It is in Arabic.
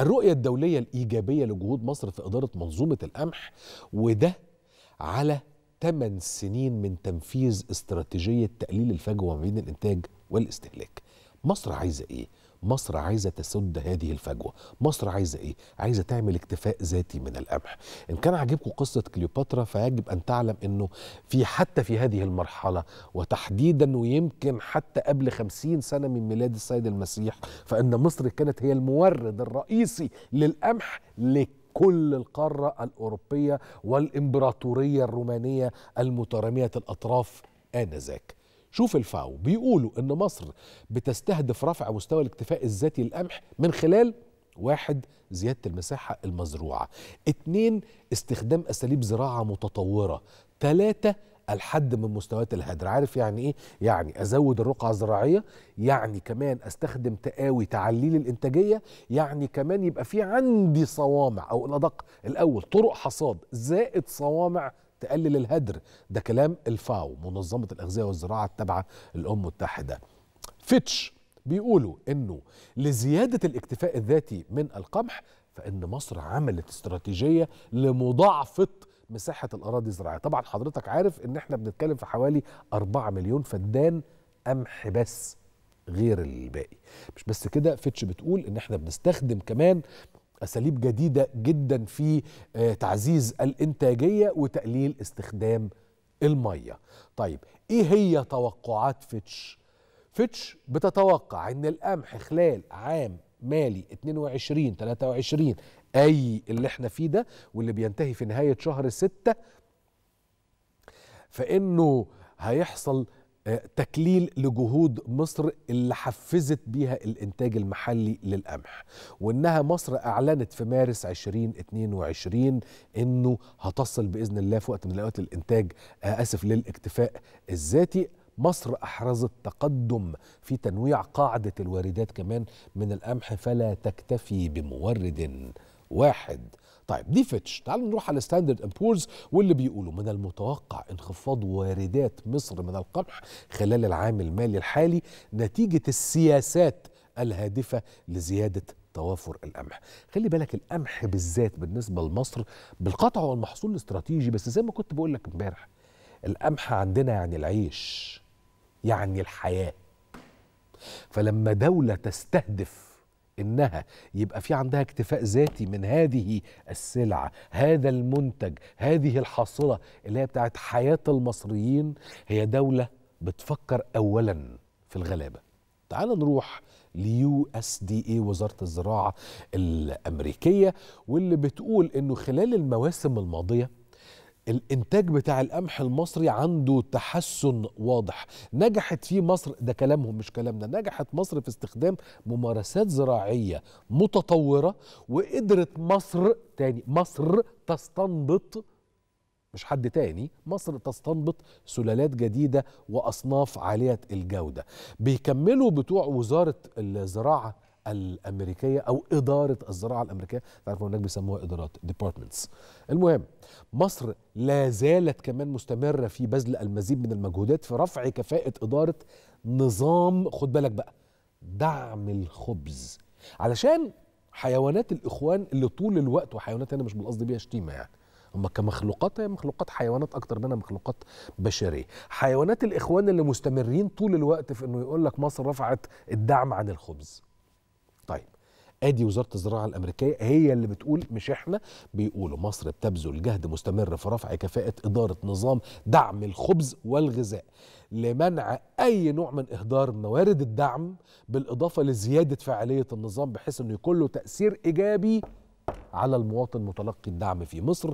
الرؤية الدولية الإيجابية لجهود مصر في إدارة منظومة القمح وده على 8 سنين من تنفيذ استراتيجية تقليل الفجوة ما بين الإنتاج والاستهلاك مصر عايزة إيه؟ مصر عايزه تسد هذه الفجوه مصر عايزه ايه عايزه تعمل اكتفاء ذاتي من القمح ان كان عاجبكم قصه كليوباترا فيجب ان تعلم انه في حتى في هذه المرحله وتحديدا ويمكن حتى قبل خمسين سنه من ميلاد السيد المسيح فان مصر كانت هي المورد الرئيسي للقمح لك كل القارة الأوروبية والإمبراطورية الرومانية المترامية الأطراف آنذاك شوف الفاو بيقولوا ان مصر بتستهدف رفع مستوى الاكتفاء الذاتي للقمح من خلال واحد زيادة المساحة المزروعة اثنين استخدام أساليب زراعة متطورة ثلاثه الحد من مستويات الهدر عارف يعني ايه يعني ازود الرقعه الزراعيه يعني كمان استخدم تقاوي تعليل الانتاجيه يعني كمان يبقى في عندي صوامع او الادق الاول طرق حصاد زائد صوامع تقلل الهدر ده كلام الفاو منظمة الأغذية والزراعة التابعة للأمم المتحدة فيتش بيقولوا انه لزياده الاكتفاء الذاتي من القمح فان مصر عملت استراتيجيه لمضاعفه مساحه الاراضي الزراعيه طبعا حضرتك عارف ان احنا بنتكلم في حوالي 4 مليون فدان قمح بس غير الباقي مش بس كده فيتش بتقول ان احنا بنستخدم كمان أساليب جديدة جدا في آه، تعزيز الإنتاجية وتقليل استخدام المية طيب إيه هي توقعات فيتش؟ فيتش بتتوقع أن القمح خلال عام مالي 22 23 أي اللي احنا فيه ده واللي بينتهي في نهاية شهر 6 فإنه هيحصل آه، تكليل لجهود مصر اللي حفزت بيها الانتاج المحلي للقمح وانها مصر اعلنت في مارس 2022 انه هتصل باذن الله في وقت من الاوقات الانتاج آه، اسف للاكتفاء الذاتي مصر احرزت تقدم في تنويع قاعده الواردات كمان من القمح فلا تكتفي بمورد واحد طيب دي فيتش تعالوا نروح على ستاندرد اند بورز واللي بيقولوا من المتوقع انخفاض واردات مصر من القمح خلال العام المالي الحالي نتيجه السياسات الهادفه لزياده توافر القمح خلي بالك القمح بالذات بالنسبه لمصر بالقطع هو المحصول الاستراتيجي بس زي ما كنت بقول لك امبارح القمح عندنا يعني العيش يعني الحياه فلما دوله تستهدف انها يبقى في عندها اكتفاء ذاتي من هذه السلعه هذا المنتج هذه الحاصله اللي هي بتاعت حياه المصريين هي دوله بتفكر اولا في الغلابه تعال نروح ليو اس دي اي وزاره الزراعه الامريكيه واللي بتقول انه خلال المواسم الماضيه الانتاج بتاع القمح المصري عنده تحسن واضح نجحت فيه مصر ده كلامهم مش كلامنا نجحت مصر في استخدام ممارسات زراعيه متطوره وقدرت مصر تاني مصر تستنبط مش حد تاني مصر تستنبط سلالات جديده واصناف عاليه الجوده بيكملوا بتوع وزاره الزراعه الامريكيه او اداره الزراعه الامريكيه تعرف هناك بيسموها ادارات ديبارتمنتس المهم مصر لا زالت كمان مستمره في بذل المزيد من المجهودات في رفع كفاءه اداره نظام خد بالك بقى دعم الخبز علشان حيوانات الاخوان اللي طول الوقت وحيوانات انا مش بالقصد بيها شتيمه يعني هم كمخلوقات هي مخلوقات حيوانات اكتر منها مخلوقات بشريه حيوانات الاخوان اللي مستمرين طول الوقت في انه يقول لك مصر رفعت الدعم عن الخبز طيب ادي وزاره الزراعه الامريكيه هي اللي بتقول مش احنا بيقولوا مصر بتبذل جهد مستمر في رفع كفاءه اداره نظام دعم الخبز والغذاء لمنع اي نوع من اهدار موارد الدعم بالاضافه لزياده فعاليه النظام بحيث انه يكون له تاثير ايجابي على المواطن متلقي الدعم في مصر